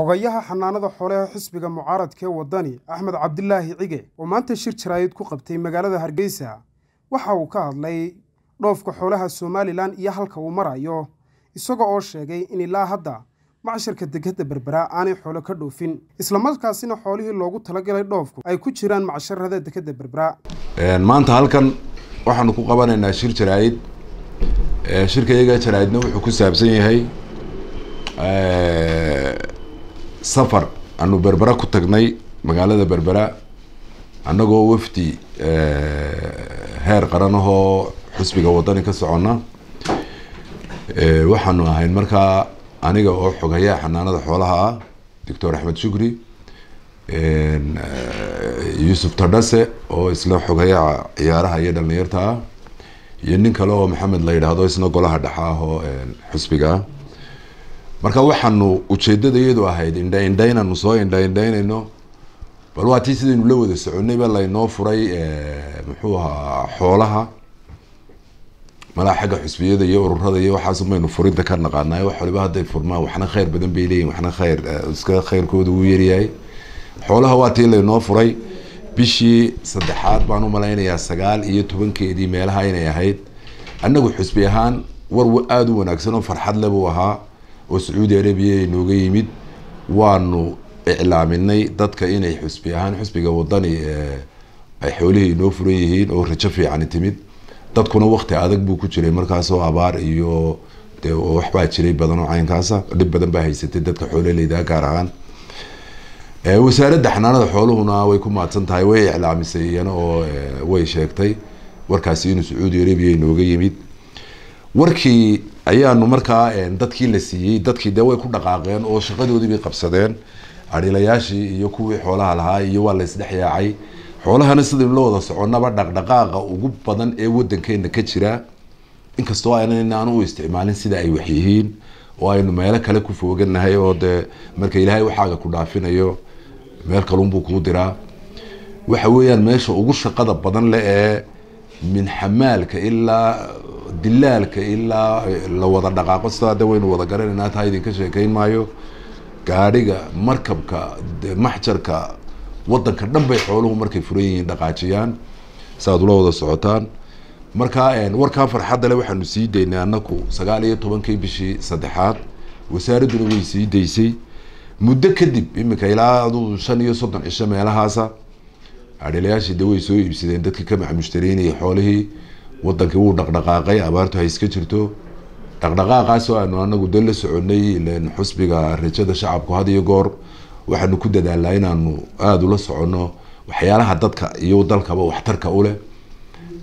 xogayaha xanaanada xoolaha xisbiga mucaaradkee waddani axmed cabdilaahi cige oo maanta shir jaraa'id ku qabtay magaalada hargeysa waxa uu ka hadlay dhoofka xoolaha somalilan iyo halka uu marayo isaga oo sheegay in ilaa hadda macsharka degedda berbera aanay xoolo ka dhoofin islamarkaasina xoolihii loogu talagalay dhoofku ay ku jiraan macsharada dekedda berbera maanta halkan waxaanu ku qabanaynaa shir jaraa'id shirkayaga jaraayidna wuxuu ku saabsan yahay safar aanu berbera ku tagnay magaalada berbera annagoo wafdi eh, heer qaranahoo xusbiga wadani ka soconna eh, waxaanu ahayn markaa aniga oo xogayaa xanaanada xoolaha ah doctor axmed shukri eh, yuusuf tadhase oo isla xogayaa ciyaaraha iyo dhalinyarta ah iyo nin kale oo maxamed la yidhaahdo isna golaha dhexa ahoo xusbiga ah marka waxaanu ujeedada iyadu ahayd indha soo indha indhaynayno bal waa tii sidaynu la wada soconay ba laynoo furay eh, muxuu ahaa xoolaha malaa xagga xusbiyada iyo ururada iyo waxaas baynu furinta ka naqaanay wax waliba hadday furmaan waxna khayr badan bay leeyihin waxna khayr eh, iska khayrkooda uu yaryahay xoolaha waa tii laynoo furay bishii saddexaad baan umalaynayaa sagaal iyo tobankeedii meelaha inay ahayd annagu xusbi ahaan war aada u wanaagsan oo farxad le buu ahaa oo sacuudi arabiya nooga yimid waanu iclaaminay dadka inay xusbi ahaan xusbiga wadani eh, ay xoolihii noo furan yihiin oo rajo fiican timid dadkuna wakti adag buu ku jiray markaasoo abaar iyo de waxbaa jiray badan oo caynkaasa dhib badan baa haysatay dadka xoololeydaa gaar ahaan eh, wasaaradda xanaanada xooluhuna way ku maadsan tahay way iclaamisay iyana oo eh, way sheegtay warkaasi inuu sacuudi arabiya nooga yimid warkii ayaanu markaa dadkii la siiyey dadkii dee way ku dhaqaaqeen oo shaqadoodii bay qabsadeen adhiilayaashii iyo kuwii xoolaha lahaa iyo waa la isdhexyaacay xoolahana sidaynu la wada soconnaba dhaqdhaqaaqa ugu badan ee waddankeena ka jira inkastoo aynan aanu u isticmaalin sida ay wax yihiin oo aynu meelo kale ku fooganahay oo dee marka ilaahay waxaaga ku dhaafinayo meel kalunbuu kuu diraa waxa weeyaan meesha ugu shaqada badan le ee min xamaalka ilaa dilaalka ilaa la wada dhaqaaqo sidaa de waynu wada garanaynaa taa idinka sheekayn maayo gaadhiga markabka maxjarka wadanka dhan bay xooluhu markay furan yihiin dhaqaajiyaan si aad ula wada socotaan markaa warkaa farxadda le waxaanu sii daynay annaku sagaal iyo tobankii bishii saddexaad wasaaraduna way sii daysay muddo kadib iminka ilaa adu shan iyo soddon cisho meelahaasa adhelayaashii de way soo iibsadeen dadkii ka macamushtariinayay xoolihii waddankii wuu dhaqdhaqaaqay abaartu hay iska jirto dhaqdhaqaaqaasoo aanu anagu dan la soconay ilan xusbiga rajada shacabku had iyo goor waxaanu ku dadaalnaa inaanu aada ula soconno waxyaalaha dadka iyo dalkaba waxtarka u leh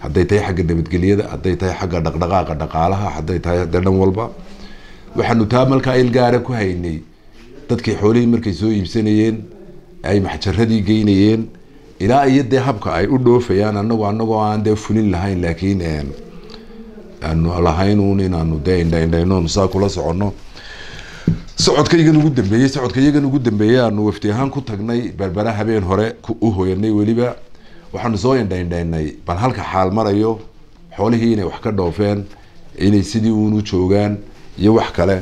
hadday tahay xagga nabadgelyada hadday tahay xagga dhaqdhaqaaqa dhaqaalaha hadday tahay dee walba waxaanu taa malkaa ilgaara ku haynay dadkii xoolihii markay soo iibsanayeen ay maxjaradii geynayeen ilaa iyo dee habka ay u dhoofayaan anagu anagoo aan dee fulin lahayn laakiin aanu lahayn un inaanu dee indhaindhayno misaa kula soconno socodka ugu dambeeyey socodka ugu dambeeyey aanu wafti ahaan ku tagnay berbera habeen hore u hoyanay weliba waxaanu soo indhaindhaynay bal halka xaal marayo xoolihii inay wax ka dhoofeen inay sidii uunu joogaan iyo wax kale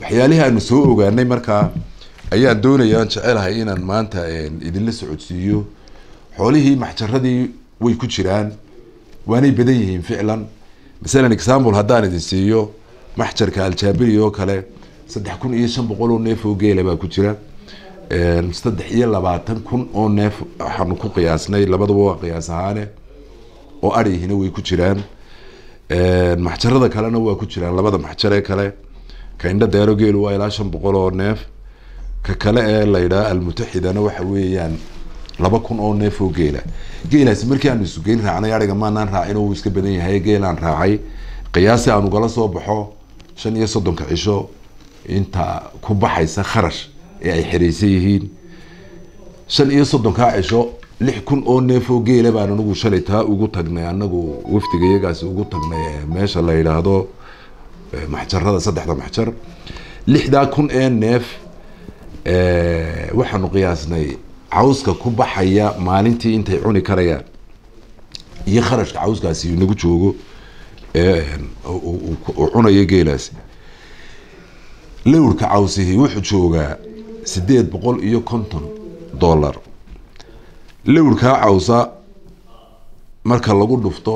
waxyaalihii aanu soo ogaanay markaa ayaan doonayaa jecelahay inaan maanta idinla socodsiiyo xoolihii maxjaradii way ku jiraan waanay badan yihiin ficlan masalan example haddaan idin siiyo maxjarka aljaabiri oo kale saddex kun iyo shan boqol oo neef oo geela baa ku jira saddex iyo labaatan kun oo neef waxaanu ku qiyaasnay labadaba waa qiyaas ahaane oo arihina way ku jiraan maxjarada kalena waa ku jiraan labada maxjaree kale ka indho deero geelu waa ilaa shan boqol oo neef ka kale ee la yidhaha almutaxidana waxa weeyaan laba kun oo neef oo geela geelaas markii aanu isugeel raacnay ariga maanaan raacin uu iska badan yahay geelaan raacay qiyaasi aan ugala soo baxo shan iyo soddonka cisho intaa ku baxaysa kharash ee ay xiraysan yihiin shan iyo soddonkaa cisho lix kun oo neefoo geela baan anigu shalay taa ugu tagnay anagu wafdiga iyagaas ugu tagnay meesha la yidhaahdo maxjarada saddexda maxjar lixdaa kun ee neef waxaanu qiyaasnay cawska ku baxaya maalintii intay cuni karayaan iyo kharashka cawskaasi nagu joogo uu cunayo geelaasi lawrka cawsihi wuxuu joogaa sideed boqol iyo konton dollar lawrkaa cawsa marka lagu dhufto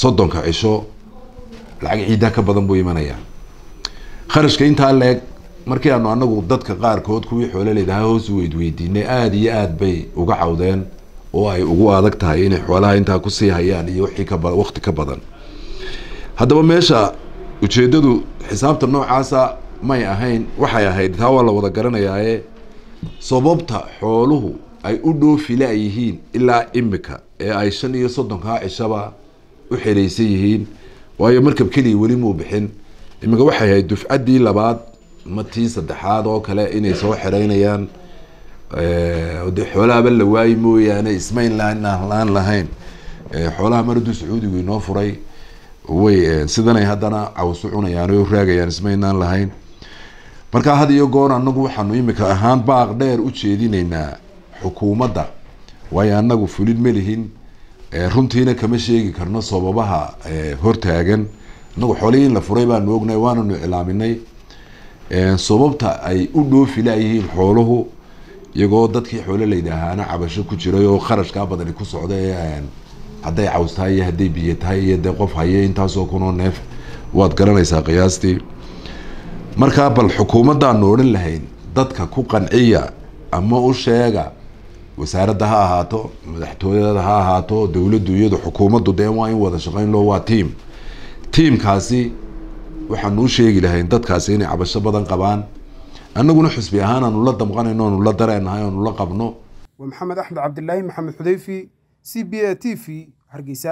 soddonka cisho lacag ciidaa ka badan buu imanayaa kharashka intaa leeg markii aanu anagu dadka qaarkood kuwii xoolaleed ha hoos weydweydiinay aada iyo aad bay uga cawdeen oo ay ugu adag tahay inay xoolaha intaa kusii hayaan iyo wwaqti ka badan haddaba meesha ujeeddadu xisaabta noocaasa may ahayn waxay ahayd taa waa la wada garanayaae sababta xooluhu ay u dhoofi laayihiin ilaa imika ee ay shan iyo soddonkaa cishaba u xeraysan yihiin waayo markab keliya weli muu bixin imika waxay ahayd dufcaddii labaad matii saddexaad oo kale inay soo xereynayaan eh, de xoolahaba la waayi mooyaane ismayn laan lahayn eh, xoolaha maradu sacuudigu inoo furay way eh, sidanay haddana cawsu cunayaan o raagayaan ismaynaan lahayn markaa had iyo goon anagu waxaanu imika ahaan baaq dheer u jeedinaynaa xukuumadda waayo anagu fulin ma lihin runtiina kama sheegi karno sababaha hortaagan anagu xoolihiin la furay baanu ognahay waananu ilaaminay sababta ay u dhoofi laayihiin xooluhu iyagoo dadkii xoolo laydhaahaana cabasho ku jiray oo kharashkaa badani ku socday hadday caws tahay iyo hadday biyo tahay iyo dee qof haya intaasoo kunoo neef waad garanaysaa qiyaastii markaa bal xukuumaddaanu odhan lahayn dadka ku qanciya ama u sheega wasaaradda ha ahaato madaxtooyada ha ahaato dowladdu iyadu xukuumaddu dee waa in wada shaqayn loo waa tiam tiimkaasi waxaan nuu sheegi lahayn dadkaasi inay cabasho badan qabaan annaguna xusbi ahaan aanu la damqanayno aanu la dareennahay aanu la qabno waa maxamed axmed cabdilaahi maxamed xudayfi c b a t v hargeysa